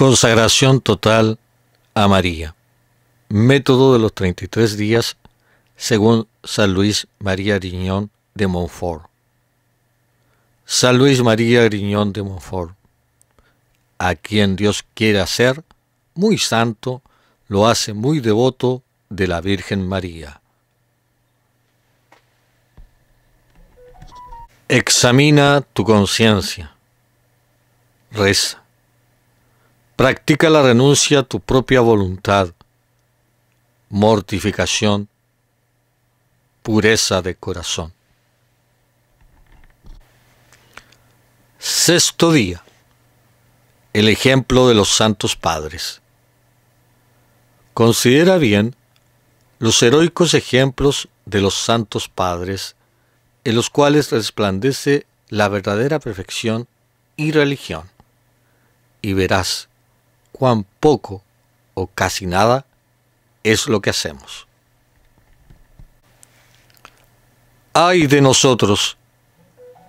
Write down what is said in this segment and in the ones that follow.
Consagración total a María. Método de los 33 días según San Luis María Griñón de Montfort. San Luis María Griñón de Montfort, a quien Dios quiere hacer muy santo, lo hace muy devoto de la Virgen María. Examina tu conciencia. Reza Practica la renuncia a tu propia voluntad, mortificación, pureza de corazón. Sexto día. El ejemplo de los santos padres. Considera bien los heroicos ejemplos de los santos padres, en los cuales resplandece la verdadera perfección y religión, y verás cuán poco o casi nada es lo que hacemos. Ay de nosotros,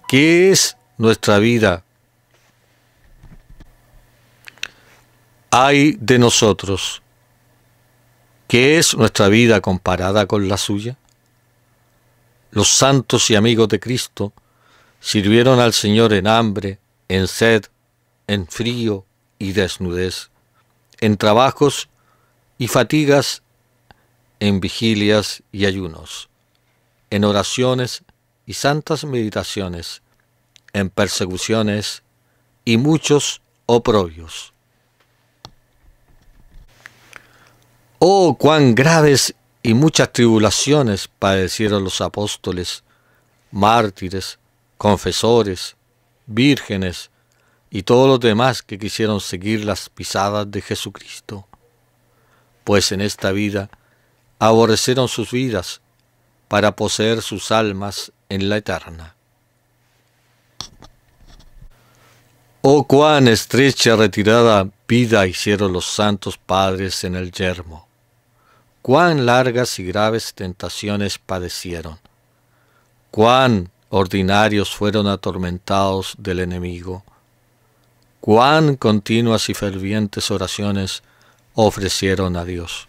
¿qué es nuestra vida? Ay de nosotros, ¿qué es nuestra vida comparada con la suya? Los santos y amigos de Cristo sirvieron al Señor en hambre, en sed, en frío y desnudez en trabajos y fatigas, en vigilias y ayunos, en oraciones y santas meditaciones, en persecuciones y muchos oprobios. Oh, cuán graves y muchas tribulaciones padecieron los apóstoles, mártires, confesores, vírgenes, y todos los demás que quisieron seguir las pisadas de Jesucristo, pues en esta vida aborrecieron sus vidas para poseer sus almas en la eterna. Oh cuán estrecha retirada vida hicieron los santos padres en el yermo, cuán largas y graves tentaciones padecieron, cuán ordinarios fueron atormentados del enemigo cuán continuas y fervientes oraciones ofrecieron a Dios.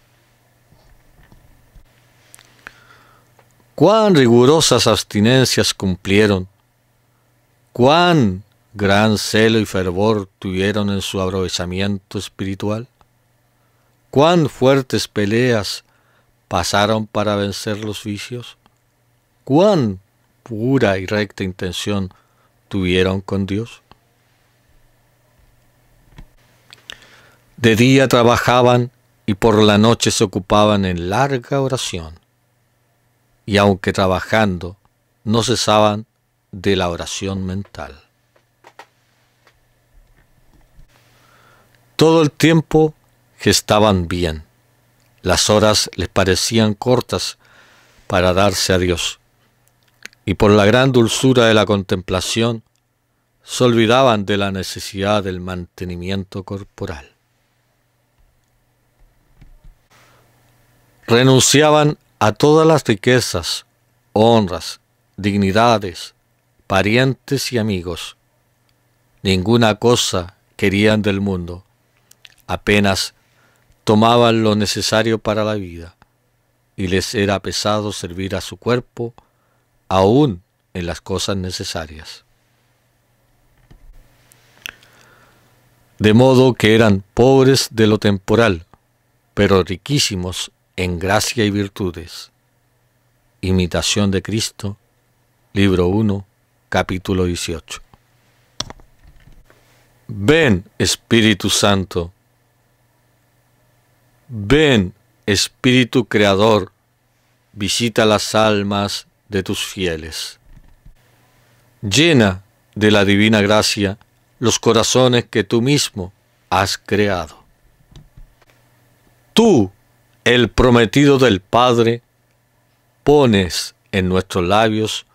Cuán rigurosas abstinencias cumplieron, cuán gran celo y fervor tuvieron en su aprovechamiento espiritual, cuán fuertes peleas pasaron para vencer los vicios, cuán pura y recta intención tuvieron con Dios. De día trabajaban y por la noche se ocupaban en larga oración. Y aunque trabajando, no cesaban de la oración mental. Todo el tiempo gestaban bien. Las horas les parecían cortas para darse a Dios. Y por la gran dulzura de la contemplación, se olvidaban de la necesidad del mantenimiento corporal. renunciaban a todas las riquezas, honras, dignidades, parientes y amigos. Ninguna cosa querían del mundo, apenas tomaban lo necesario para la vida, y les era pesado servir a su cuerpo aún en las cosas necesarias. De modo que eran pobres de lo temporal, pero riquísimos en gracia y virtudes. Imitación de Cristo, libro 1, capítulo 18. Ven, Espíritu Santo. Ven, Espíritu Creador, visita las almas de tus fieles. Llena de la divina gracia los corazones que tú mismo has creado. Tú el prometido del Padre, pones en nuestros labios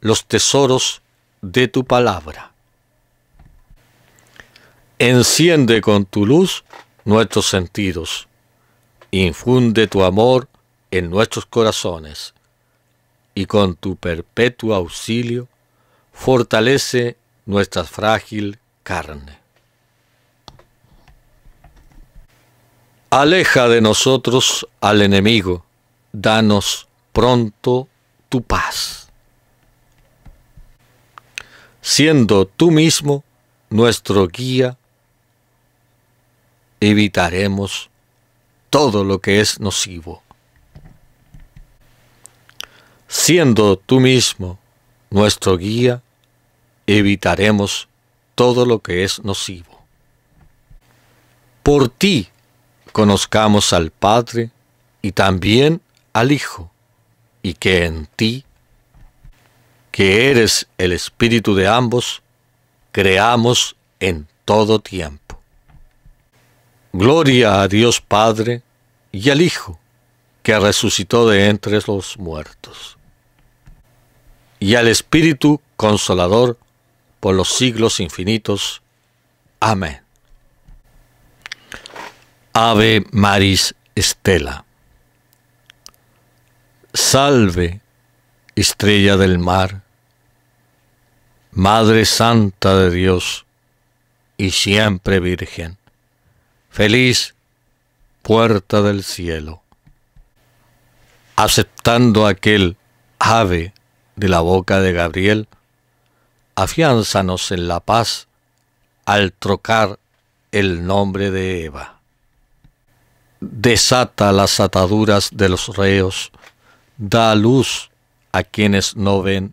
los tesoros de tu palabra. Enciende con tu luz nuestros sentidos, infunde tu amor en nuestros corazones, y con tu perpetuo auxilio fortalece nuestra frágil carne. Aleja de nosotros al enemigo, danos pronto tu paz. Siendo tú mismo nuestro guía, evitaremos todo lo que es nocivo. Siendo tú mismo nuestro guía, evitaremos todo lo que es nocivo. Por ti conozcamos al Padre y también al Hijo, y que en ti, que eres el Espíritu de ambos, creamos en todo tiempo. Gloria a Dios Padre y al Hijo, que resucitó de entre los muertos, y al Espíritu Consolador por los siglos infinitos. Amén. Ave Maris Estela. Salve, estrella del mar, Madre Santa de Dios y siempre Virgen, feliz puerta del cielo, aceptando aquel ave de la boca de Gabriel, afiánzanos en la paz al trocar el nombre de Eva desata las ataduras de los reos, da luz a quienes no ven,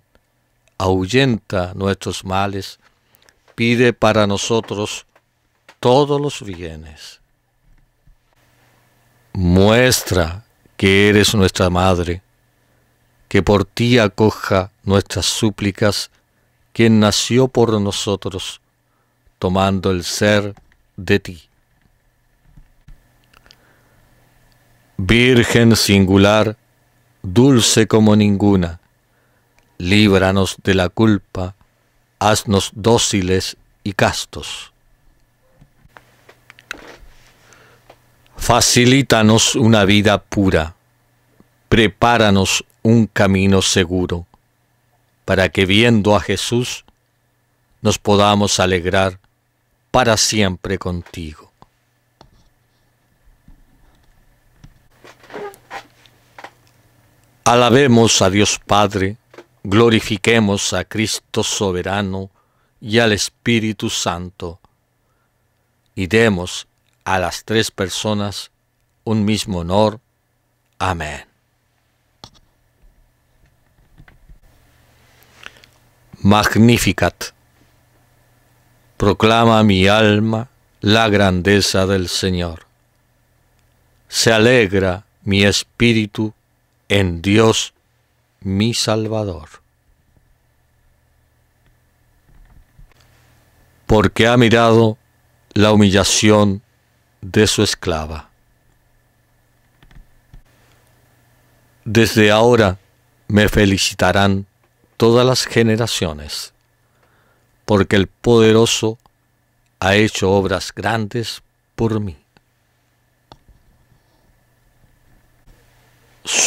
ahuyenta nuestros males, pide para nosotros todos los bienes. Muestra que eres nuestra madre, que por ti acoja nuestras súplicas, quien nació por nosotros, tomando el ser de ti. Virgen singular, dulce como ninguna, líbranos de la culpa, haznos dóciles y castos. Facilítanos una vida pura, prepáranos un camino seguro, para que viendo a Jesús nos podamos alegrar para siempre contigo. Alabemos a Dios Padre, glorifiquemos a Cristo soberano y al Espíritu Santo, y demos a las tres personas un mismo honor. Amén. Magnificat. Proclama mi alma la grandeza del Señor. Se alegra mi espíritu en Dios mi Salvador. Porque ha mirado la humillación de su esclava. Desde ahora me felicitarán todas las generaciones, porque el poderoso ha hecho obras grandes por mí.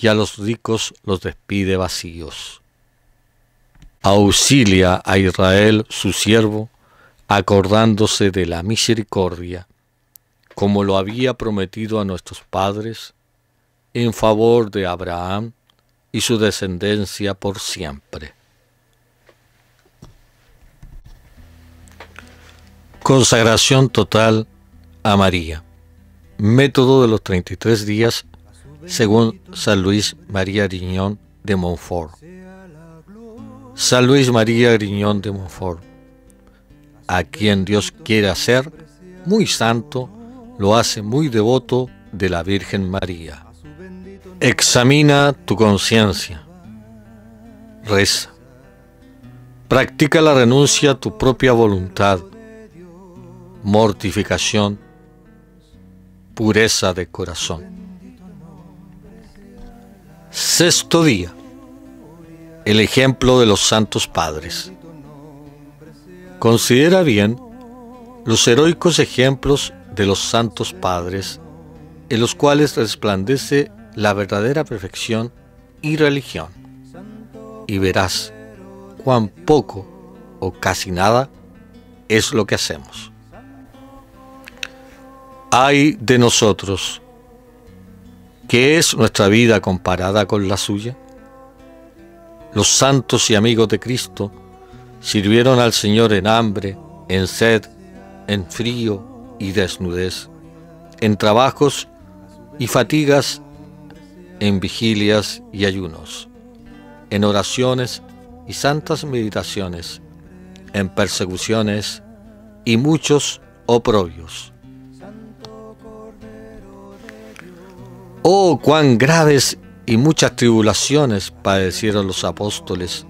y a los ricos los despide vacíos. Auxilia a Israel su siervo, acordándose de la misericordia, como lo había prometido a nuestros padres, en favor de Abraham y su descendencia por siempre. Consagración total a María. Método de los 33 días según San Luis María Griñón de Montfort. San Luis María Griñón de Montfort, a quien Dios quiere hacer muy santo, lo hace muy devoto de la Virgen María. Examina tu conciencia. Reza. Practica la renuncia a tu propia voluntad, mortificación, pureza de corazón. Sexto día. El ejemplo de los santos padres. Considera bien los heroicos ejemplos de los santos padres, en los cuales resplandece la verdadera perfección y religión. Y verás cuán poco o casi nada es lo que hacemos. Hay de nosotros ¿Qué es nuestra vida comparada con la suya? Los santos y amigos de Cristo sirvieron al Señor en hambre, en sed, en frío y desnudez, en trabajos y fatigas, en vigilias y ayunos, en oraciones y santas meditaciones, en persecuciones y muchos oprobios. Oh, cuán graves y muchas tribulaciones padecieron los apóstoles,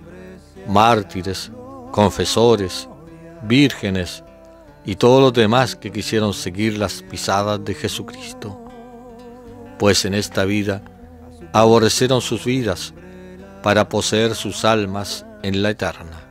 mártires, confesores, vírgenes y todos los demás que quisieron seguir las pisadas de Jesucristo. Pues en esta vida aborrecieron sus vidas para poseer sus almas en la eterna.